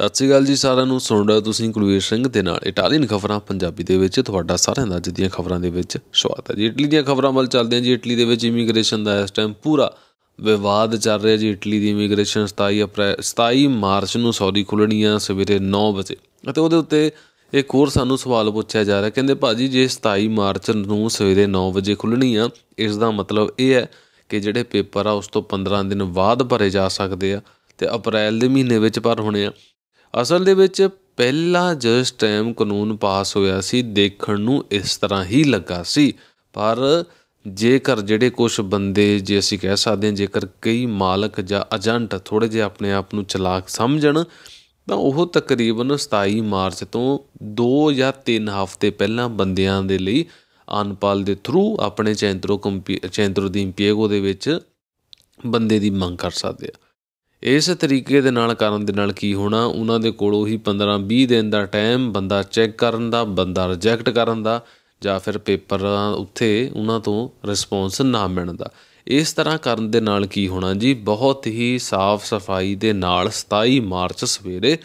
ਸਤਿ ਸ਼੍ਰੀ ਅਕਾਲ ਜੀ ਸਾਰਿਆਂ ਨੂੰ ਸੁਣ ਰਹੇ ਤੁਸੀਂ ਕੁਲਵੀਰ ਸਿੰਘ ਦੇ ਨਾਲ ਇਟਾਲੀਅਨ ਖਬਰਾਂ ਪੰਜਾਬੀ ਦੇ ਵਿੱਚ ਤੁਹਾਡਾ ਸਾਰਿਆਂ ਦਾ ਅੱਜ ਦੀਆਂ ਖਬਰਾਂ ਦੇ ਵਿੱਚ ਸਵਾਗਤ ਹੈ ਜੀ ਇਟਲੀ ਦੀਆਂ ਖਬਰਾਂ ਵੱਲ ਚੱਲਦੇ ਹਾਂ ਜੀ ਇਟਲੀ ਦੇ ਵਿੱਚ ਇਮੀਗ੍ਰੇਸ਼ਨ ਦਾ ਇਸ ਟਾਈਮ ਪੂਰਾ ਵਿਵਾਦ ਚੱਲ ਰਿਹਾ ਜੀ ਇਟਲੀ ਦੀ ਇਮੀਗ੍ਰੇਸ਼ਨ 27 ਅਪ੍ਰੈਲ 27 ਮਾਰਚ ਨੂੰ ਸੌਦੀ ਖੁੱਲਣੀ ਆ ਸਵੇਰੇ 9 ਵਜੇ ਅਤੇ ਉਹਦੇ ਉੱਤੇ ਇੱਕ ਹੋਰ ਸਾਨੂੰ ਸਵਾਲ ਪੁੱਛਿਆ ਜਾ ਰਿਹਾ ਕਹਿੰਦੇ ਭਾਜੀ ਜੇ 27 ਮਾਰਚ ਨੂੰ ਸਵੇਰੇ 9 ਵਜੇ ਖੁੱਲਣੀ ਆ ਇਸ ਦਾ ਮਤਲਬ ਇਹ ਹੈ ਕਿ ਜਿਹੜੇ ਪੇਪਰ ਆ ਉਸ ਤੋਂ 15 ਦਿਨ ਬਾਅਦ ਭਰੇ ਜਾ ਸਕਦੇ ਆ ਤੇ ਅਪ੍ਰੈਲ ਦੇ ਮਹੀਨੇ ਵਿੱਚ ਪਰ ਹੋਣੇ ਆ ਅਸਲ ਦੇ ਵਿੱਚ ਪਹਿਲਾ ਜਸ ਟਾਈਮ ਕਾਨੂੰਨ ਪਾਸ ਹੋਇਆ ਸੀ ਦੇਖਣ ਨੂੰ ਇਸ ਤਰ੍ਹਾਂ ਹੀ ਲੱਗਾ ਸੀ ਪਰ ਜੇਕਰ ਜਿਹੜੇ ਕੁਝ ਬੰਦੇ ਜੇ ਅਸੀਂ ਕਹਿ ਸਕਦੇ ਹਾਂ ਜੇਕਰ ਕਈ ਮਾਲਕ ਜਾਂ ਏਜੰਟ ਥੋੜੇ ਜਿਹਾ ਆਪਣੇ ਆਪ ਨੂੰ ਚਲਾਕ ਸਮਝਣ ਤਾਂ ਉਹ ਤਕਰੀਬਨ 27 ਮਾਰਚ ਤੋਂ 2 ਜਾਂ 3 ਹਫ਼ਤੇ ਪਹਿਲਾਂ ਬੰਦਿਆਂ ਦੇ ਲਈ ਅਨਪਾਲ ਦੇ ਥਰੂ ਆਪਣੇ ਚੈਂਤਰੋ ਚੈਂਤਰੋ ਦੀ ਪੀਏਗੋ ਦੇ ਵਿੱਚ ਬੰਦੇ ਦੀ ਮੰਗ ਕਰ ਸਕਦੇ ਆ ਇਸ ਤਰੀਕੇ ਦੇ ਨਾਲ ਕਰਨ ਦੇ ਨਾਲ ਕੀ ਹੋਣਾ ਉਹਨਾਂ ਦੇ ਕੋਲ ਉਹੀ 15 20 ਦਿਨ ਦਾ ਟਾਈਮ ਬੰਦਾ ਚੈੱਕ ਕਰਨ ਦਾ ਬੰਦਾ ਰਿਜੈਕਟ ਕਰਨ ਦਾ ਜਾਂ ਫਿਰ ਪੇਪਰ ਉੱਥੇ ਉਹਨਾਂ ਤੋਂ ਰਿਸਪੌਂਸ ਨਾ ਮਿਲਣ ਦਾ ਇਸ ਤਰ੍ਹਾਂ ਕਰਨ ਦੇ ਨਾਲ ਕੀ ਹੋਣਾ ਜੀ ਬਹੁਤ ਹੀ ਸਾਫ਼ ਸਫਾਈ ਦੇ ਨਾਲ 27 ਮਾਰਚ ਸਵੇਰੇ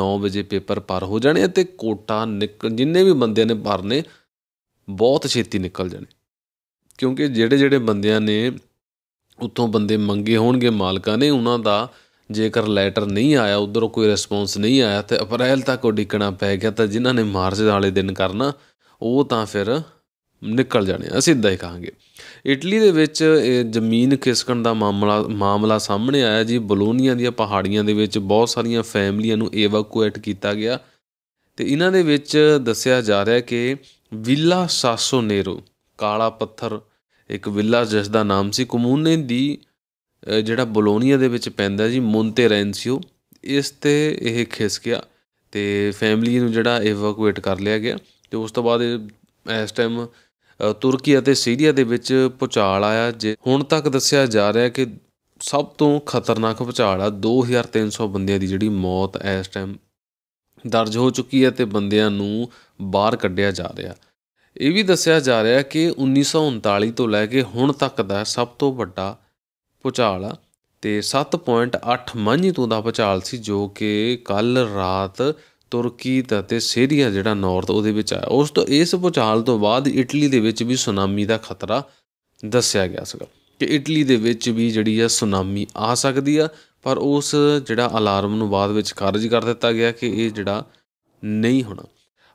9 ਵਜੇ ਪੇਪਰ ਪਰ ਹੋ ਜਾਣੇ ਤੇ ਕੋਟਾ ਜਿੰਨੇ ਵੀ ਬੰਦਿਆਂ ਨੇ ਭਰਨੇ ਬਹੁਤ ਛੇਤੀ ਨਿਕਲ ਜਾਣੇ ਕਿਉਂਕਿ ਜਿਹੜੇ ਜਿਹੜੇ ਬੰਦਿਆਂ ਨੇ ਉੱਥੋਂ ਬੰਦੇ ਮੰਗੇ ਹੋਣਗੇ ਮਾਲਕਾਂ ਨੇ ਉਹਨਾਂ ਦਾ ਜੇਕਰ ਲੈਟਰ ਨਹੀਂ ਆਇਆ ਉਧਰੋਂ ਕੋਈ ਰਿਸਪੌਂਸ ਨਹੀਂ ਆਇਆ ਤੇ ਅਪ੍ਰੈਲ ਤੱਕ ਉਡੀਕਣਾ ਪੈ ਗਿਆ ਤਾਂ ਜਿਨ੍ਹਾਂ ਨੇ ਮਾਰਚ ਵਾਲੇ ਦਿਨ ਕਰਨਾ ਉਹ ਤਾਂ ਫਿਰ ਨਿਕਲ ਜਾਣੇ ਆ ਸਿੱਧਾ ਹੀ ਕਹਾਂਗੇ ਇਟਲੀ ਦੇ ਵਿੱਚ ਜ਼ਮੀਨ ਖਿਸਕਣ ਦਾ ਮਾਮਲਾ ਮਾਮਲਾ ਸਾਹਮਣੇ ਆਇਆ ਜੀ ਬਲੋਨੀਆ ਦੀਆਂ ਪਹਾੜੀਆਂ ਦੇ ਵਿੱਚ ਬਹੁਤ ਸਾਰੀਆਂ ਫੈਮਲੀਆਂ ਨੂੰ ਇਵੈਕੂਏਟ ਕੀਤਾ ਗਿਆ ਤੇ ਇਹਨਾਂ ਦੇ ਵਿੱਚ ਦੱਸਿਆ ਜਾ ਰਿਹਾ ਕਿ ਵਿਲਾ ਸਾਸੋਨੇਰੋ ਕਾਲਾ ਪੱਥਰ ਇੱਕ ਵਿਲਾ ਜਿਸ ਦਾ ਨਾਮ ਸੀ ਕਮੂਨੇ ਦੀ ਜਿਹੜਾ ਬੋਲੋਨੀਆ ਦੇ ਵਿੱਚ ਪੈਂਦਾ ਜੀ ਰੈਂਸੀਓ ਇਸ ਤੇ ਇਹ ਖਿਸ ਗਿਆ ਤੇ ਫੈਮਿਲੀ ਨੂੰ ਜਿਹੜਾ ਇਵੈਕੂਏਟ ਕਰ ਲਿਆ ਗਿਆ ਤੇ ਉਸ ਤੋਂ ਬਾਅਦ ਇਸ ਟਾਈਮ ਤੁਰਕੀ ਅਤੇ ਸੀਰੀਆ ਦੇ ਵਿੱਚ ਪੁਚਾਲ ਆਇਆ ਜੇ ਹੁਣ ਤੱਕ ਦੱਸਿਆ ਜਾ ਰਿਹਾ ਕਿ ਸਭ ਤੋਂ ਖਤਰਨਾਕ ਪੁਚਾਲ ਆ 2300 ਬੰਦਿਆਂ ਦੀ ਜਿਹੜੀ ਮੌਤ ਇਸ ਟਾਈਮ ਦਰਜ ਹੋ ਚੁੱਕੀ ਹੈ ਤੇ ਬੰਦਿਆਂ ਨੂੰ ਬਾਹਰ ਕੱਢਿਆ ਜਾ ਰਿਹਾ ਇਹ ਵੀ ਦੱਸਿਆ ਜਾ ਰਿਹਾ ਕਿ 1939 ਤੋਂ ਲੈ ਕੇ ਹੁਣ ਤੱਕ ਦਾ ਸਭ ਤੋਂ ਵੱਡਾ ਭੁਚਾਲ ਆ ਤੇ 7.8 ਤੋਂ ਦਾ ਭੁਚਾਲ ਸੀ ਜੋ ਕਿ ਕੱਲ ਰਾਤ ਤੁਰਕੀ ਤੇ ਸੇਰੀਆ ਜਿਹੜਾ ਨਾਰਥ ਉਹਦੇ ਵਿੱਚ ਆਇਆ ਉਸ ਤੋਂ ਇਸ ਭੁਚਾਲ ਤੋਂ ਬਾਅਦ ਇਟਲੀ ਦੇ ਵਿੱਚ ਵੀ ਸੁਨਾਮੀ ਦਾ ਖਤਰਾ ਦੱਸਿਆ ਗਿਆ ਸੀਗਾ ਕਿ ਇਟਲੀ ਦੇ ਵਿੱਚ ਵੀ ਜਿਹੜੀ ਆ ਸੁਨਾਮੀ ਆ ਸਕਦੀ ਆ ਪਰ ਉਸ ਜਿਹੜਾ ਅਲਾਰਮ ਨੂੰ ਬਾਅਦ ਵਿੱਚ ਖਾਰਜ ਕਰ ਦਿੱਤਾ ਗਿਆ ਕਿ ਇਹ ਜਿਹੜਾ ਨਹੀਂ ਹੋਣਾ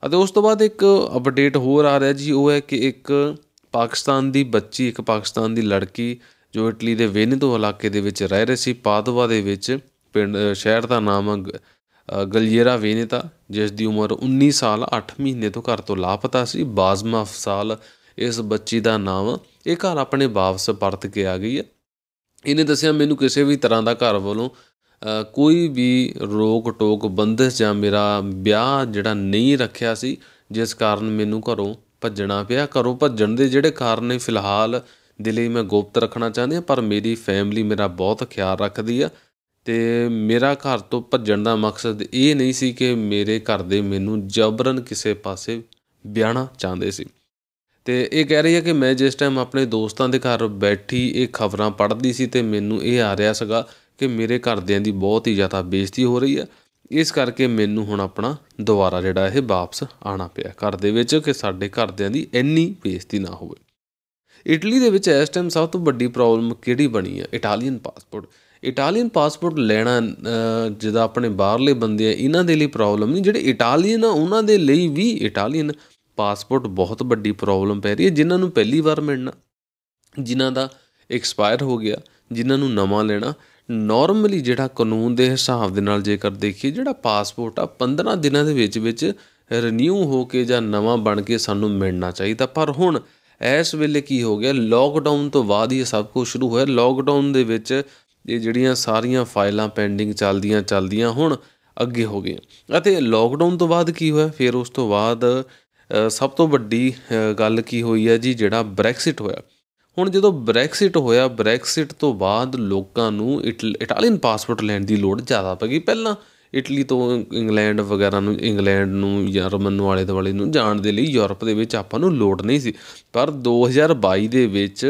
ਅਤੇ ਉਸ ਤੋਂ ਬਾਅਦ ਇੱਕ ਅਪਡੇਟ ਹੋਰ ਆ ਰਿਹਾ ਜੀ ਉਹ ਹੈ ਕਿ ਇੱਕ ਪਾਕਿਸਤਾਨ ਦੀ ਬੱਚੀ ਇੱਕ ਪਾਕਿਸਤਾਨ ਦੀ ਲੜਕੀ ਜੋ ਇਟਲੀ ਦੇ ਵੇਨੇਤੋ ਇਲਾਕੇ ਦੇ ਵਿੱਚ ਰਹਿ ਰਹੀ ਸੀ ਪਾਦਵਾ ਦੇ ਵਿੱਚ ਪਿੰਡ ਸ਼ਹਿਰ ਦਾ ਨਾਮ ਗਲਜੇਰਾ ਵੇਨੇਤਾ ਜਿਸ ਦੀ ਉਮਰ 19 ਸਾਲ 8 ਮਹੀਨੇ ਤੋਂ ਘਰ ਤੋਂ ਲਾਪਤਾ ਸੀ ਬਾਜ਼ਮਾ ਅਫਸਾਲ ਇਸ ਬੱਚੀ ਦਾ ਨਾਮ ਇਹ ਘਰ ਆਪਣੇ ਵਾਪਸ ਪਰਤ ਕੇ ਆ ਗਈ ਹੈ ਇਹਨੇ ਦੱਸਿਆ ਮੈਨੂੰ ਕਿਸੇ ਵੀ ਤਰ੍ਹਾਂ ਦਾ ਘਰ ਵੱਲੋਂ ਕੋਈ ਵੀ ਰੋਕ ਟੋਕ ਬੰਦਸ਼ ਜਾਂ ਮੇਰਾ ਵਿਆਹ ਜਿਹੜਾ ਨਹੀਂ ਰੱਖਿਆ ਸੀ ਜਿਸ ਕਾਰਨ ਮੈਨੂੰ ਘਰੋਂ ਭੱਜਣਾ ਪਿਆ ਘਰੋਂ ਭੱਜਣ ਦੇ ਜਿਹੜੇ ਕਾਰਨ ਨੇ ਫਿਲਹਾਲ ਦੇ ਲਈ ਮੈਂ ਗੁਪਤ ਰੱਖਣਾ ਚਾਹੁੰਦੀ ਹਾਂ ਪਰ ਮੇਰੀ ਫੈਮਿਲੀ ਮੇਰਾ ਬਹੁਤ ਖਿਆਲ ਰੱਖਦੀ ਆ ਤੇ ਮੇਰਾ ਘਰ ਤੋਂ ਭੱਜਣ ਦਾ ਮਕਸਦ ਇਹ ਨਹੀਂ ਸੀ ਕਿ ਮੇਰੇ ਘਰ ਦੇ ਮੈਨੂੰ ਜਬਰਨ ਕਿਸੇ ਪਾਸੇ ਵਿਆਹਣਾ ਚਾਹੁੰਦੇ ਸੀ ਤੇ ਇਹ ਕਹਿ ਰਹੀ ਹੈ ਕਿ ਮੈਂ ਜਿਸ ਟਾਈਮ ਆਪਣੇ ਦੋਸਤਾਂ ਦੇ ਘਰ ਬੈਠੀ ਇਹ ਖਬਰਾਂ ਪੜ੍ਹਦੀ ਸੀ ਤੇ ਮੈਨੂੰ ਇਹ ਆ ਰਿਹਾ ਸੀਗਾ ਕਿ ਮੇਰੇ ਘਰਦਿਆਂ ਦੀ ਬਹੁਤ ਹੀ ਜ਼ਿਆਦਾ ਬੇਇੱਜ਼ਤੀ ਹੋ ਰਹੀ ਹੈ ਇਸ ਕਰਕੇ ਮੈਨੂੰ ਹੁਣ ਆਪਣਾ ਦੁਬਾਰਾ ਜਿਹੜਾ ਇਹ ਵਾਪਸ ਆਣਾ ਪਿਆ ਘਰ ਦੇ ਵਿੱਚ ਕਿ ਸਾਡੇ ਘਰਦਿਆਂ ਦੀ ਇੰਨੀ ਬੇਇੱਜ਼ਤੀ ਨਾ ਹੋਵੇ ਇਟਲੀ ਦੇ ਵਿੱਚ ਇਸ ਟਾਈਮ ਸਭ ਤੋਂ ਵੱਡੀ ਪ੍ਰੋਬਲਮ ਕਿਹੜੀ ਬਣੀ ਹੈ ਇਟਾਲੀਅਨ ਪਾਸਪੋਰਟ ਇਟਾਲੀਅਨ ਪਾਸਪੋਰਟ ਲੈਣਾ ਜਿਹਦਾ ਆਪਣੇ ਬਾਹਰਲੇ ਬੰਦੇ ਆ ਇਹਨਾਂ ਦੇ ਲਈ ਪ੍ਰੋਬਲਮ ਨਹੀਂ ਜਿਹੜੇ ਇਟਾਲੀਅਨ ਆ ਉਹਨਾਂ ਦੇ ਲਈ ਵੀ ਇਟਾਲੀਅਨ ਪਾਸਪੋਰਟ ਬਹੁਤ ਵੱਡੀ ਪ੍ਰੋਬਲਮ ਪੈ ਰਹੀ ਹੈ ਜਿਨ੍ਹਾਂ ਨੂੰ ਪਹਿਲੀ ਵਾਰ ਮਿਲਣਾ ਜਿਨ੍ਹਾਂ ਦਾ ਐਕਸਪਾਇਰ ਹੋ ਗਿਆ ਜਿਨ੍ਹਾਂ ਨੂੰ ਨਵਾਂ ਲੈਣਾ ਨਾਰਮਲੀ ਜਿਹੜਾ ਕਾਨੂੰਨ ਦੇ ਹਿਸਾਬ ਦੇ ਨਾਲ ਜੇਕਰ ਦੇਖੀਏ ਜਿਹੜਾ ਪਾਸਪੋਰਟ ਆ 15 ਦਿਨਾਂ ਦੇ ਵਿੱਚ ਵਿੱਚ ਰੀਨਿਊ ਹੋ ਕੇ ਜਾਂ ਨਵਾਂ ਬਣ ਕੇ ਸਾਨੂੰ ਮਿਲਣਾ ਚਾਹੀਦਾ ਪਰ ਹੁਣ ਇਸ ਵੇਲੇ ਕੀ ਹੋ ਗਿਆ ਲਾਕਡਾਊਨ ਤੋਂ ਬਾਅਦ ਹੀ ਸਭ ਕੁਝ ਸ਼ੁਰੂ ਹੋਇਆ ਲਾਕਡਾਊਨ ਦੇ ਵਿੱਚ ਇਹ ਜਿਹੜੀਆਂ ਸਾਰੀਆਂ ਫਾਈਲਾਂ ਪੈਂਡਿੰਗ ਚੱਲਦੀਆਂ ਚੱਲਦੀਆਂ ਹੁਣ ਅੱਗੇ ਹੋ ਗਏ ਅਤੇ ਲਾਕਡਾਊਨ ਤੋਂ ਬਾਅਦ ਕੀ ਹੋਇਆ ਫਿਰ ਉਸ ਤੋਂ ਬਾਅਦ ਸਭ ਤੋਂ ਵੱਡੀ ਗੱਲ ਕੀ ਹੋਈ ਹੈ ਜੀ ਜਿਹੜਾ ਬ੍ਰੈਕਸਿਟ ਹੋਇਆ ਹੁਣ ਜਦੋਂ ਬ੍ਰੈਕਸਿਟ ਹੋਇਆ ਬ੍ਰੈਕਸਿਟ ਤੋਂ ਬਾਅਦ ਲੋਕਾਂ ਨੂੰ ਇਟਾਲੀਅਨ ਪਾਸਪੋਰਟ ਲੈਣ ਦੀ ਲੋੜ ਜ਼ਿਆਦਾ ਪੈ ਗਈ ਪਹਿਲਾਂ ਇਟਲੀ ਤੋਂ ਇੰਗਲੈਂਡ ਵਗੈਰਾ ਨੂੰ ਇੰਗਲੈਂਡ ਨੂੰ ਜਾਂ ਰਮਨ ਨੂੰ ਆਲੇ ਦੁਆਲੇ ਨੂੰ ਜਾਣ ਦੇ ਲਈ ਯੂਰਪ ਦੇ ਵਿੱਚ ਆਪਾਂ ਨੂੰ ਲੋੜ ਨਹੀਂ ਸੀ ਪਰ 2022 ਦੇ ਵਿੱਚ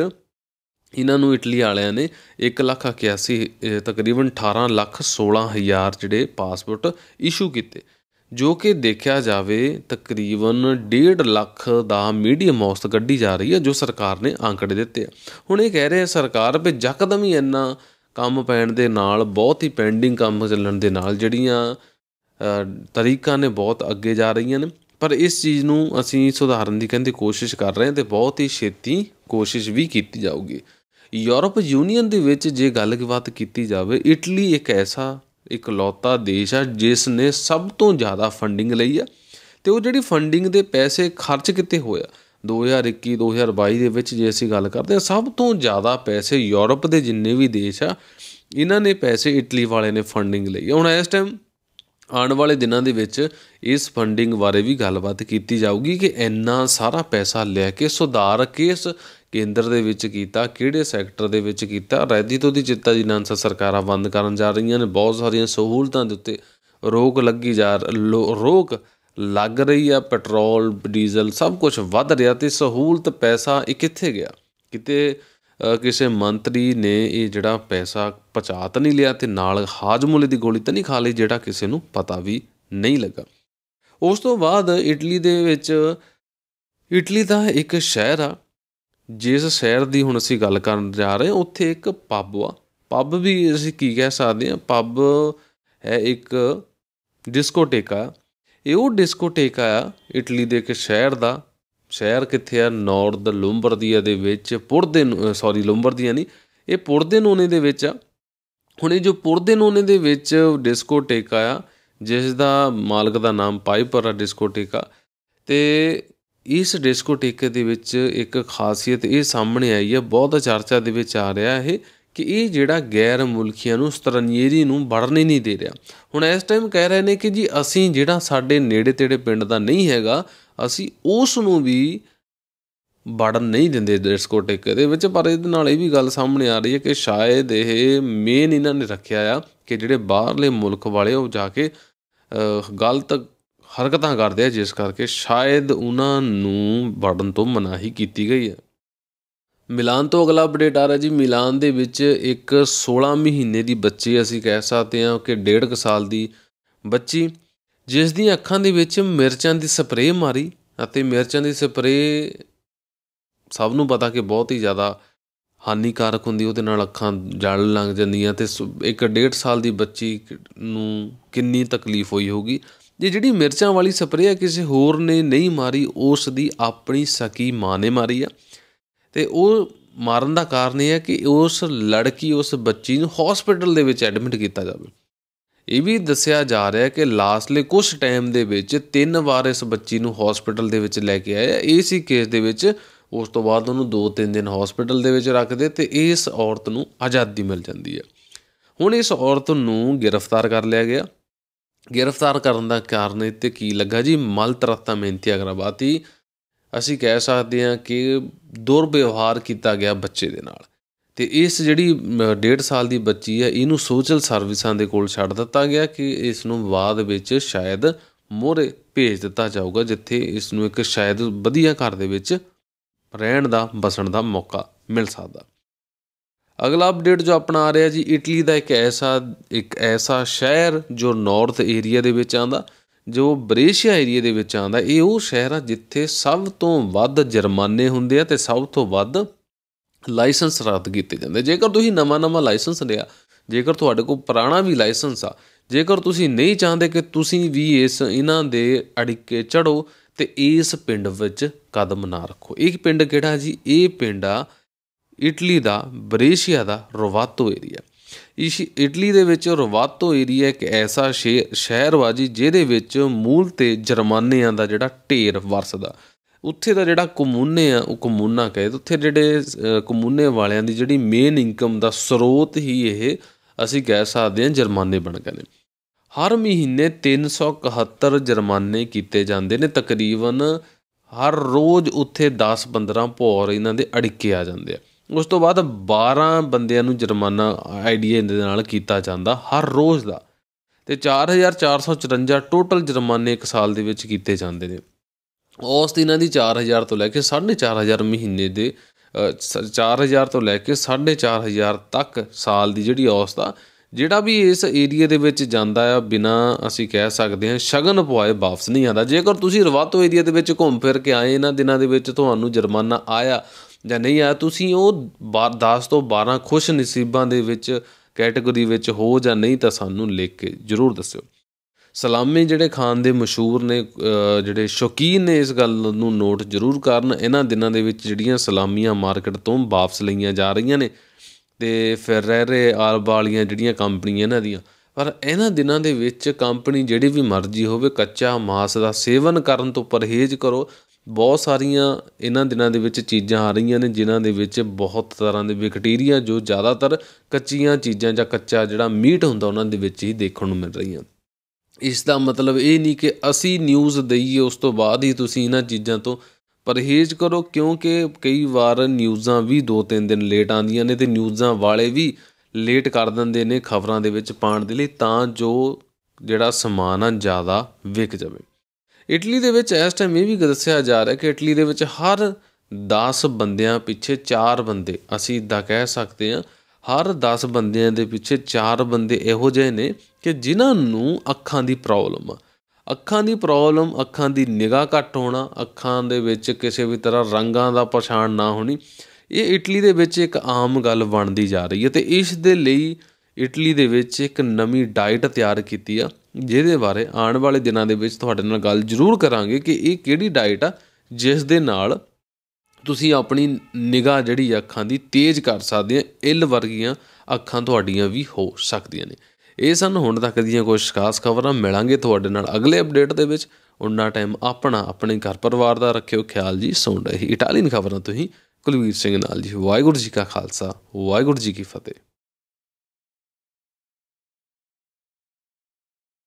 ਇਹਨਾਂ ਨੂੰ ਇਟਲੀ ਵਾਲਿਆਂ ਨੇ 1 ਲੱਖ 81 ਤਕਰੀਬਨ 18 ਲੱਖ 16 ਹਜ਼ਾਰ ਜਿਹੜੇ ਪਾਸਪੋਰਟ ਇਸ਼ੂ ਕੀਤੇ ਜੋ ਕਿ ਦੇਖਿਆ ਜਾਵੇ ਤਕਰੀਬਨ 1.5 ਲੱਖ ਦਾ ਮੀਡੀਅਮ ਔਸਤ ਗੱਡੀ ਜਾ ਰਹੀ ਹੈ ਜੋ ਸਰਕਾਰ ਨੇ ਆਂਕੜੇ ਦਿੱਤੇ ਹੁਣ ਇਹ ਕਹਿ ਰਹੇ ਆ ਸਰਕਾਰ ਵੀ ਜਕਦਮ ਹੀ ਇੰਨਾ ਕੰਮ ਪੈਣ ਦੇ ਨਾਲ ਬਹੁਤ ਹੀ ਪੈਂਡਿੰਗ ਕੰਮ ਚੱਲਣ ਦੇ ਨਾਲ ਜਿਹੜੀਆਂ ਤਰੀਕਾਂ ਨੇ ਬਹੁਤ ਅੱਗੇ ਜਾ ਰਹੀਆਂ ਨੇ ਪਰ ਇਸ ਚੀਜ਼ ਨੂੰ ਅਸੀਂ ਸੁਧਾਰਨ ਦੀ ਕਹਿੰਦੇ ਕੋਸ਼ਿਸ਼ ਕਰ ਰਹੇ ਹਾਂ ਤੇ ਬਹੁਤ ਹੀ ਛੇਤੀ ਕੋਸ਼ਿਸ਼ ਵੀ ਕੀਤੀ ਜਾਊਗੀ ਯੂਰਪ ਯੂਨੀਅਨ ਦੇ ਵਿੱਚ ਜੇ ਗੱਲਬਾਤ ਕੀਤੀ ਜਾਵੇ ਇਟਲੀ ਇੱਕ ਐਸਾ ਇਕਲੌਤਾ ਦੇਸ਼ ਆ ਜਿਸ ਨੇ ਸਭ ਤੋਂ ਜ਼ਿਆਦਾ ਫੰਡਿੰਗ ਲਈ ਆ ਤੇ ਉਹ ਜਿਹੜੀ ਫੰਡਿੰਗ ਦੇ ਪੈਸੇ ਖਰਚ ਕਿਤੇ ਹੋਇਆ 2021 2022 ਦੇ ਵਿੱਚ ਜੇ ਅਸੀਂ ਗੱਲ ਕਰਦੇ ਆ ਸਭ ਤੋਂ ਜ਼ਿਆਦਾ ਪੈਸੇ ਯੂਰਪ ਦੇ ਜਿੰਨੇ ਵੀ ਦੇਸ਼ ਆ ਇਹਨਾਂ ਨੇ ਪੈਸੇ ਇਟਲੀ ਵਾਲੇ ਨੇ ਫੰਡਿੰਗ ਲਈ ਹੁਣ ਇਸ ਟਾਈਮ ਆਉਣ ਵਾਲੇ ਦਿਨਾਂ ਦੇ ਵਿੱਚ ਇਸ ਫੰਡਿੰਗ ਬਾਰੇ ਵੀ ਗੱਲਬਾਤ ਕੀਤੀ ਜਾਊਗੀ ਕਿ ਇੰਨਾ ਸਾਰਾ ਪੈਸਾ ਲੈ ਕੇ ਸੁਧਾਰ ਕੇ ਇਸ ਕੇਂਦਰ ਦੇ ਵਿੱਚ ਕੀਤਾ ਕਿਹੜੇ ਸੈਕਟਰ ਦੇ ਵਿੱਚ ਕੀਤਾ ਰੈਦੀ ਤੋਂ ਦੀ ਚਿੱਤਾ ਜੀ ਨਾਂਸਾ ਸਰਕਾਰਾਂ ਬੰਦ ਕਰਨ ਜਾ ਰਹੀਆਂ ਨੇ ਬਹੁਤ ਸਾਰੀਆਂ ਸਹੂਲਤਾਂ ਦੇ ਉੱਤੇ ਰੋਕ ਲੱਗੀ ਜਾ ਰੋਕ ਲੱਗ ਰਹੀ ਆ ਪੈਟਰੋਲ ਡੀਜ਼ਲ ਸਭ ਕੁਝ ਵੱਧ ਰਿਹਾ ਤੇ ਸਹੂਲਤ ਪੈਸਾ ਇਹ ਕਿੱਥੇ ਗਿਆ ਕਿਤੇ ਕਿਸੇ ਮੰਤਰੀ ਨੇ ਇਹ ਜਿਹੜਾ ਪੈਸਾ ਪਛਾਤ ਨਹੀਂ ਲਿਆ ਤੇ ਨਾਲ ਹਾਜਮੂਲੇ ਦੀ ਗੋਲੀ ਤਾਂ ਨਹੀਂ ਖਾ ਲਈ ਜਿਹੜਾ ਕਿਸੇ ਨੂੰ ਪਤਾ ਵੀ ਨਹੀਂ ਲੱਗਾ ਉਸ ਤੋਂ ਬਾਅਦ ਇਟਲੀ ਦੇ ਵਿੱਚ ਇਟਲੀ ਦਾ ਇੱਕ ਸ਼ਹਿਰ ਆ ਜਿਸ ਸ਼ਹਿਰ ਦੀ ਹੁਣ ਅਸੀਂ ਗੱਲ ਕਰਨ ਜਾ ਰਹੇ ਹਾਂ ਉੱਥੇ ਇੱਕ ਪੱਬ ਆ ਪੱਬ ਵੀ ਅਸੀਂ ਕੀ ਕਹਿ ਸਕਦੇ ਹਾਂ ਪੱਬ ਹੈ ਇੱਕ ਡਿਸਕੋਟੇਕਾ ਇਹ ਉਹ ਡਿਸਕੋਟੇਕਾ ਆ ਇਟਲੀ ਦੇ ਇੱਕ ਸ਼ਹਿਰ ਦਾ ਸ਼ਹਿਰ ਕਿੱਥੇ ਆ ਨਾਰਥ ਲੁੰਬਰਦੀਆ ਦੇ ਵਿੱਚ ਪੁਰਦੇ ਸੌਰੀ ਲੁੰਬਰਦੀਆ ਨਹੀਂ ਇਹ ਪੁਰਦੇ ਨੋਨੇ ਦੇ ਵਿੱਚ ਆ ਹੁਣ ਇਹ ਜੋ ਪੁਰਦੇ ਨੋਨੇ ਦੇ ਵਿੱਚ ਡਿਸਕੋਟੇਕਾ ਆ ਜਿਸ ਦਾ ਮਾਲਕ ਦਾ ਨਾਮ ਪਾਈਪਰ ਆ ਡਿਸਕੋਟੇਕਾ ਤੇ ਇਸ ਡਿਸਕੋਟੇਕ ਦੇ ਵਿੱਚ ਇੱਕ ਖਾਸੀਅਤ ਇਹ ਸਾਹਮਣੇ ਆਈ ਹੈ ਬਹੁਤ ਚਰਚਾ ਦੇ ਵਿੱਚ ਆ ਰਿਹਾ ਇਹ ਕਿ ਇਹ ਜਿਹੜਾ ਗੈਰ ਮੁਲਕੀਆਂ ਨੂੰ ਸਤਰੰਜੀਰੀ ਨੂੰ ਵੜਨ ਹੀ ਨਹੀਂ ਦੇ ਰਿਹਾ ਹੁਣ ਇਸ ਟਾਈਮ ਕਹਿ ਰਹੇ ਨੇ ਕਿ ਜੀ ਅਸੀਂ ਜਿਹੜਾ ਸਾਡੇ ਨੇੜੇ ਤੇੜੇ ਪਿੰਡ ਦਾ ਨਹੀਂ ਹੈਗਾ ਅਸੀਂ ਉਸ ਨੂੰ ਵੀ ਵੜਨ ਨਹੀਂ ਦਿੰਦੇ ਡਿਸਕੋਟੇਕ ਦੇ ਵਿੱਚ ਪਰ ਇਹਦੇ ਨਾਲ ਇਹ ਵੀ ਗੱਲ ਸਾਹਮਣੇ ਆ ਰਹੀ ਹੈ ਕਿ ਸ਼ਾਇਦ ਇਹ ਮੇਨ ਇਹਨਾਂ ਨੇ ਰੱਖਿਆ ਆ ਕਿ ਜਿਹੜੇ ਬਾਹਰਲੇ ਮੁਲਕ ਵਾਲੇ ਉਹ ਜਾ ਕੇ ਗਲਤ ਹਰਕਤਾਂ ਕਰਦੇ ਆ ਜਿਸ ਕਰਕੇ ਸ਼ਾਇਦ ਉਹਨਾਂ ਨੂੰ ਵੜਨ ਤੋਂ ਮਨਾਹੀ ਕੀਤੀ ਗਈ ਹੈ ਮਿਲਾਨ ਤੋਂ ਅਗਲਾ ਅਪਡੇਟ ਆ ਰਿਹਾ ਜੀ ਮਿਲਾਨ ਦੇ ਵਿੱਚ ਇੱਕ 16 ਮਹੀਨੇ ਦੀ ਬੱਚੀ ਅਸੀਂ ਕਹਿ ਸਕਦੇ ਹਾਂ ਕਿ 1.5 ਸਾਲ ਦੀ ਬੱਚੀ ਜਿਸ ਦੀ ਅੱਖਾਂ ਦੇ ਵਿੱਚ ਮਿਰਚਾਂ ਦੀ ਸਪਰੇਅ ਮਾਰੀ ਅਤੇ ਮਿਰਚਾਂ ਦੀ ਸਪਰੇਅ ਸਭ ਨੂੰ ਪਤਾ ਕਿ ਬਹੁਤ ਹੀ ਜ਼ਿਆਦਾ ਹਾਨੀਕਾਰਕ ਹੁੰਦੀ ਉਹਦੇ ਨਾਲ ਅੱਖਾਂ ਜਲ ਲੱਗ ਜਾਂਦੀਆਂ ਤੇ ਇੱਕ ਡੇਢ ਸਾਲ ਦੀ ਬੱਚੀ ਨੂੰ ਕਿੰਨੀ ਤਕਲੀਫ ਹੋਈ ਹੋਗੀ ਜੇ ਜਿਹੜੀ ਮਿਰਚਾਂ ਵਾਲੀ ਸਪਰੇਅ ਕਿਸੇ ਹੋਰ ਨੇ ਨਹੀਂ ਮਾਰੀ ਉਸ ਦੀ ਆਪਣੀ ਸਕੀ ਮਾਂ ਨੇ ਮਾਰੀ ਆ ਤੇ ਉਹ ਮਾਰਨ ਦਾ ਕਾਰਨ ਇਹ ਹੈ ਕਿ ਉਸ ਲੜਕੀ ਉਸ ਬੱਚੀ ਨੂੰ ਹਸਪੀਟਲ ਦੇ ਵਿੱਚ ਐਡਮਿਟ ਕੀਤਾ ਜਾਵੇ ਇਹ ਵੀ ਦੱਸਿਆ ਜਾ ਰਿਹਾ ਹੈ ਕਿ ਲਾਸਟਲੇ ਕੁਝ ਟਾਈਮ ਦੇ ਵਿੱਚ ਤਿੰਨ ਵਾਰ ਇਸ ਬੱਚੀ ਨੂੰ ਹਸਪੀਟਲ ਦੇ ਵਿੱਚ ਲੈ ਕੇ ਆਇਆ ਇਹ ਸੀ ਕੇਸ ਦੇ ਵਿੱਚ ਉਸ ਤੋਂ ਬਾਅਦ ਉਹਨੂੰ 2-3 ਦਿਨ ਹਸਪੀਟਲ ਦੇ ਵਿੱਚ ਰੱਖਦੇ ਤੇ ਇਸ ਔਰਤ ਨੂੰ ਆਜ਼ਾਦੀ ਮਿਲ ਜਾਂਦੀ ਹੈ ਹੁਣ ਇਸ ਔਰਤ ਨੂੰ ਗ੍ਰਿਫਤਾਰ ਕਰ ਲਿਆ ਗਿਆ ਗ੍ਰਿਫਤਾਰ ਕਰਨ ਦਾ ਕਾਰਨ ਇੱਥੇ ਕੀ ਲੱਗਾ ਜੀ ਮਲ ਤਰਤਾ ਮਿਹਨਤੀ ਅਗਰਵਾਤੀ ਅਸੀਂ ਕਹਿ ਸਕਦੇ ਹਾਂ ਕਿ ਦੁਰਵਿਵਹਾਰ ਕੀਤਾ ਗਿਆ ਬੱਚੇ ਦੇ ਨਾਲ ਤੇ ਇਸ ਜਿਹੜੀ 1.5 ਸਾਲ ਦੀ ਬੱਚੀ ਹੈ ਇਹਨੂੰ ਸੋਸ਼ਲ ਸਰਵਿਸਾਂ ਦੇ ਕੋਲ ਛੱਡ ਦਿੱਤਾ ਗਿਆ ਕਿ ਇਸ ਨੂੰ ਬਾਅਦ ਵਿੱਚ ਸ਼ਾਇਦ ਮੋਰੇ ਭੇਜ ਦਿੱਤਾ ਜਾਊਗਾ ਜਿੱਥੇ ਇਸ ਨੂੰ ਇੱਕ ਸ਼ਾਇਦ ਵਧੀਆ ਘਰ ਦੇ ਵਿੱਚ ਰਹਿਣ ਦਾ ਬਸਣ ਦਾ ਮੌਕਾ ਮਿਲ ਸਕਦਾ ਅਗਲਾ ਅਪਡੇਟ ਜੋ ਆਪਣਾ ਆ ਰਿਹਾ ਜੀ ਇਟਲੀ ਦਾ ਇੱਕ ਐਸਾ ਇੱਕ ਐਸਾ ਸ਼ਹਿਰ ਜੋ ਨਾਰਥ ਏਰੀਆ ਦੇ ਵਿੱਚ ਆਂਦਾ ਜੋ ਬਰੇਸ਼ੀਆ ਏਰੀਆ ਦੇ ਵਿੱਚ ਆਂਦਾ ਇਹ ਉਹ ਸ਼ਹਿਰ ਆ ਜਿੱਥੇ ਸਭ ਤੋਂ ਵੱਧ ਜੁਰਮਾਨੇ ਹੁੰਦੇ ਆ ਤੇ ਸਭ ਤੋਂ ਵੱਧ ਲਾਇਸੈਂਸ ਰੱਦ ਕੀਤੇ ਜਾਂਦੇ ਜੇਕਰ ਤੁਸੀਂ ਨਵਾਂ-ਨਵਾਂ ਲਾਇਸੈਂਸ ਲਿਆ ਜੇਕਰ ਤੁਹਾਡੇ ਕੋਲ ਪੁਰਾਣਾ ਵੀ ਲਾਇਸੈਂਸ ਆ ਜੇਕਰ ਤੁਸੀਂ ਨਹੀਂ ਚਾਹੁੰਦੇ ਕਿ ਤੁਸੀਂ ਵੀ ਇਸ ਇਹਨਾਂ ਦੇ ਅੜਿੱਕੇ ਚੜੋ ਤੇ ਇਸ ਪਿੰਡ ਵਿੱਚ ਕਦਮ ਨਾ ਰੱਖੋ ਇਹ ਪਿੰਡ ਕਿਹੜਾ ਜੀ ਇਹ ਪਿੰਡ ਆ ਇਟਲੀ ਦਾ ਬਰੇਸ਼ੀਆ ਦਾ ਰੋਵਾਤੋ ਏਰੀਆ ਇਸ ਇਟਲੀ ਦੇ ਵਿੱਚ ਰੋਵਾਤੋ ਏਰੀਆ ਇੱਕ ਐਸਾ ਸ਼ਹਿਰ ਵਾ ਜੀ ਜਿਹਦੇ ਵਿੱਚ ਮੂਲ ਤੇ ਜਰਮਾਨਿਆਂ ਦਾ ਜਿਹੜਾ ਢੇਰ ਵਰਸਦਾ ਉੱਥੇ ਦਾ ਜਿਹੜਾ ਕਮੂਨੇ ਆ ਉਹ ਕਮੂਨਾ ਕਹੇ ਤੇ ਉੱਥੇ ਜਿਹੜੇ ਕਮੂਨੇ ਵਾਲਿਆਂ ਦੀ ਜਿਹੜੀ ਮੇਨ ਇਨਕਮ ਦਾ ਸਰੋਤ ਹੀ ਇਹ ਅਸੀਂ ਕਹਿ ਸਕਦੇ ਹਾਂ ਜਰਮਾਨੇ ਬਣ ਗਏ ਨੇ ਹਰ ਮਹੀਨੇ 371 ਜਰਮਾਨੇ ਕੀਤੇ ਜਾਂਦੇ ਨੇ ਤਕਰੀਬਨ ਹਰ ਰੋਜ਼ ਉੱਥੇ 10-15 ਭੌਰ ਇਹਨਾਂ ਦੇ ਅੜਿੱਕੇ ਆ ਜਾਂਦੇ ਆ ਉਸ ਤੋਂ ਬਾਅਦ 12 ਬੰਦਿਆਂ ਨੂੰ ਜੁਰਮਾਨਾ ਆਈਡੀਏ ਦੇ ਨਾਲ ਕੀਤਾ ਜਾਂਦਾ ਹਰ ਰੋਜ਼ ਦਾ ਤੇ 4454 ਟੋਟਲ ਜੁਰਮਾਨੇ ਇੱਕ ਸਾਲ ਦੇ ਵਿੱਚ ਕੀਤੇ ਜਾਂਦੇ ਨੇ ਔਸਤ ਇਹਨਾਂ ਦੀ 4000 ਤੋਂ ਲੈ ਕੇ 4500 ਮਹੀਨੇ ਦੇ 4000 ਤੋਂ ਲੈ ਕੇ 4500 ਤੱਕ ਸਾਲ ਦੀ ਜਿਹੜੀ ਔਸਤ ਆ ਜਿਹੜਾ ਵੀ ਇਸ ਏਰੀਆ ਦੇ ਵਿੱਚ ਜਾਂਦਾ ਆ ਬਿਨਾ ਅਸੀਂ ਕਹਿ ਸਕਦੇ ਹਾਂ ਸ਼ਗਨ ਪੁਆਏ ਵਾਪਸ ਨਹੀਂ ਆਉਂਦਾ ਜੇਕਰ ਤੁਸੀਂ ਰਵਾਤੋ ਏਰੀਆ ਦੇ ਵਿੱਚ ਘੁੰਮ ਫਿਰ ਕੇ ਆਏ ਇਹਨਾਂ ਦਿਨਾਂ ਦੇ ਵਿੱਚ ਤੁਹਾਨੂੰ ਜੁਰਮਾਨਾ ਆਇਆ ਜਾਂ ਨਹੀਂ ਆ ਤੁਸੀਂ ਉਹ 10 ਤੋਂ 12 ਖੁਸ਼ ਨਸੀਬਾਂ ਦੇ ਵਿੱਚ ਕੈਟਾਗਰੀ ਵਿੱਚ ਹੋ ਜਾਂ ਨਹੀਂ ਤਾਂ ਸਾਨੂੰ ਲਿਖ ਕੇ ਜ਼ਰੂਰ ਦੱਸਿਓ ਸਲਾਮੇ ਜਿਹੜੇ ਖਾਨ ਦੇ ਮਸ਼ਹੂਰ ਨੇ ਜਿਹੜੇ ਸ਼ੌਕੀਨ ਨੇ ਇਸ ਗੱਲ ਨੂੰ ਨੋਟ ਜ਼ਰੂਰ ਕਰਨ ਇਹਨਾਂ ਦਿਨਾਂ ਦੇ ਵਿੱਚ ਜਿਹੜੀਆਂ ਸਲਾਮੀਆਂ ਮਾਰਕੀਟ ਤੋਂ ਵਾਪਸ ਲਈਆਂ ਜਾ ਰਹੀਆਂ ਨੇ ਤੇ ਫੈਰਰੇ ਆਲ ਵਾਲੀਆਂ ਜਿਹੜੀਆਂ ਕੰਪਨੀਆਂ ਇਹਨਾਂ ਦੀਆਂ ਪਰ ਇਹਨਾਂ ਦਿਨਾਂ ਦੇ ਵਿੱਚ ਕੰਪਨੀ ਜਿਹੜੀ ਵੀ ਮਰਜ਼ੀ ਹੋਵੇ ਕੱਚਾ ਮਾਸ ਦਾ ਸੇਵਨ ਕਰਨ ਤੋਂ ਪਰਹੇਜ਼ ਕਰੋ ਬਹੁਤ ਸਾਰੀਆਂ ਇਹਨਾਂ ਦਿਨਾਂ ਦੇ ਵਿੱਚ ਚੀਜ਼ਾਂ ਆ ਰਹੀਆਂ ਨੇ ਜਿਨ੍ਹਾਂ ਦੇ ਵਿੱਚ ਬਹੁਤ ਤਰ੍ਹਾਂ ਦੇ ਬੈਕਟੀਰੀਆ ਜੋ ਜ਼ਿਆਦਾਤਰ ਕੱਚੀਆਂ ਚੀਜ਼ਾਂ ਜਾਂ ਕੱਚਾ ਜਿਹੜਾ ਮੀਟ ਹੁੰਦਾ ਉਹਨਾਂ ਦੇ ਵਿੱਚ ਹੀ ਦੇਖਣ ਨੂੰ ਮਿਲ ਰਹੀਆਂ ਇਸ ਦਾ ਮਤਲਬ ਇਹ ਨਹੀਂ ਕਿ ਅਸੀਂ ਨਿਊਜ਼ ਦਈਏ ਉਸ ਤੋਂ ਬਾਅਦ ਹੀ ਤੁਸੀਂ ਇਹਨਾਂ ਚੀਜ਼ਾਂ ਤੋਂ ਪਰਹੇਜ਼ ਕਰੋ ਕਿਉਂਕਿ ਕਈ ਵਾਰ ਨਿਊਜ਼ਾਂ ਵੀ 2-3 ਦਿਨ ਲੇਟ ਆਉਂਦੀਆਂ ਨੇ ਤੇ ਨਿਊਜ਼ਾਂ ਵਾਲੇ ਵੀ ਲੇਟ ਕਰ ਦਿੰਦੇ ਨੇ ਖਬਰਾਂ ਦੇ ਵਿੱਚ ਪਾਣ ਦੇ ਲਈ ਤਾਂ ਜੋ ਜਿਹੜਾ ਸਮਾਨ ਆ ਜ਼ਿਆਦਾ ਵਿਕ ਜਾਵੇ ਇਟਲੀ ਦੇ ਵਿੱਚ ਇਸ ਟਾਈਮ ਇਹ ਵੀ ਦੱਸਿਆ ਜਾ ਰਿਹਾ ਕਿ ਇਟਲੀ ਦੇ ਵਿੱਚ ਹਰ 10 ਬੰਦਿਆਂ ਪਿੱਛੇ 4 ਬੰਦੇ ਅਸੀਂ ਇਦਾਂ ਕਹਿ ਸਕਦੇ ਹਾਂ ਹਰ 10 ਬੰਦਿਆਂ ਦੇ ਪਿੱਛੇ 4 ਬੰਦੇ ਇਹੋ ਜਿਹੇ ਨੇ ਕਿ ਜਿਨ੍ਹਾਂ ਨੂੰ ਅੱਖਾਂ ਦੀ ਪ੍ਰੋਬਲਮ ਆ ਅੱਖਾਂ ਦੀ ਪ੍ਰੋਬਲਮ ਅੱਖਾਂ ਦੀ ਨਿਗਾਹ ਘੱਟ ਹੋਣਾ ਅੱਖਾਂ ਦੇ ਵਿੱਚ ਕਿਸੇ ਵੀ ਤਰ੍ਹਾਂ ਰੰਗਾਂ ਦਾ ਪਛਾਣ ਨਾ ਹੋਣੀ ਇਹ ਇਟਲੀ ਦੇ ਵਿੱਚ ਇੱਕ ਆਮ ਗੱਲ ਬਣਦੀ ਜਾ ਰਹੀ ਹੈ ਤੇ ਇਸ ਦੇ ਲਈ ਇਟਲੀ ਦੇ ਵਿੱਚ ਇੱਕ ਨਵੀਂ ਡਾਈਟ ਤਿਆਰ ਕੀਤੀ ਆ ਜਿਹਦੇ ਬਾਰੇ ਆਉਣ ਵਾਲੇ ਦਿਨਾਂ ਦੇ ਵਿੱਚ ਤੁਹਾਡੇ ਨਾਲ ਗੱਲ ਜ਼ਰੂਰ ਕਰਾਂਗੇ ਕਿ ਇਹ ਕਿਹੜੀ ਡਾਈਟ ਆ ਜਿਸ ਦੇ ਨਾਲ ਤੁਸੀਂ ਆਪਣੀ ਨਿਗਾਹ ਜਿਹੜੀ ਅੱਖਾਂ ਦੀ ਤੇਜ਼ ਕਰ ਸਕਦੇ ਆ ਇਲ ਵਰਗੀਆਂ ਅੱਖਾਂ ਤੁਹਾਡੀਆਂ ਵੀ ਹੋ ਸਕਦੀਆਂ ਨੇ ਇਹ ਸਨ ਹੁਣ ਤੱਕ ਦੀਆਂ ਕੁਝ ਖਾਸ ਖਬਰਾਂ ਮਿਲਾਂਗੇ ਤੁਹਾਡੇ ਨਾਲ ਅਗਲੇ ਅਪਡੇਟ ਦੇ ਵਿੱਚ ਉਨਾ ਟਾਈਮ ਆਪਣਾ ਆਪਣੇ ਘਰ ਪਰਿਵਾਰ ਦਾ ਰੱਖਿਓ ਖਿਆਲ ਜੀ ਸੁਣ ਰਹੇ ਇਟਾਲੀਅਨ ਖਬਰਾਂ ਤੁਸੀਂ ਕੁਲਵੀਰ ਸਿੰਘ ਨਾਲ ਜੀ ਵਾਹਿਗੁਰੂ ਜੀ ਕਾ ਖਾਲਸਾ ਵਾਹਿਗੁਰੂ ਜੀ ਕੀ ਫਤਿਹ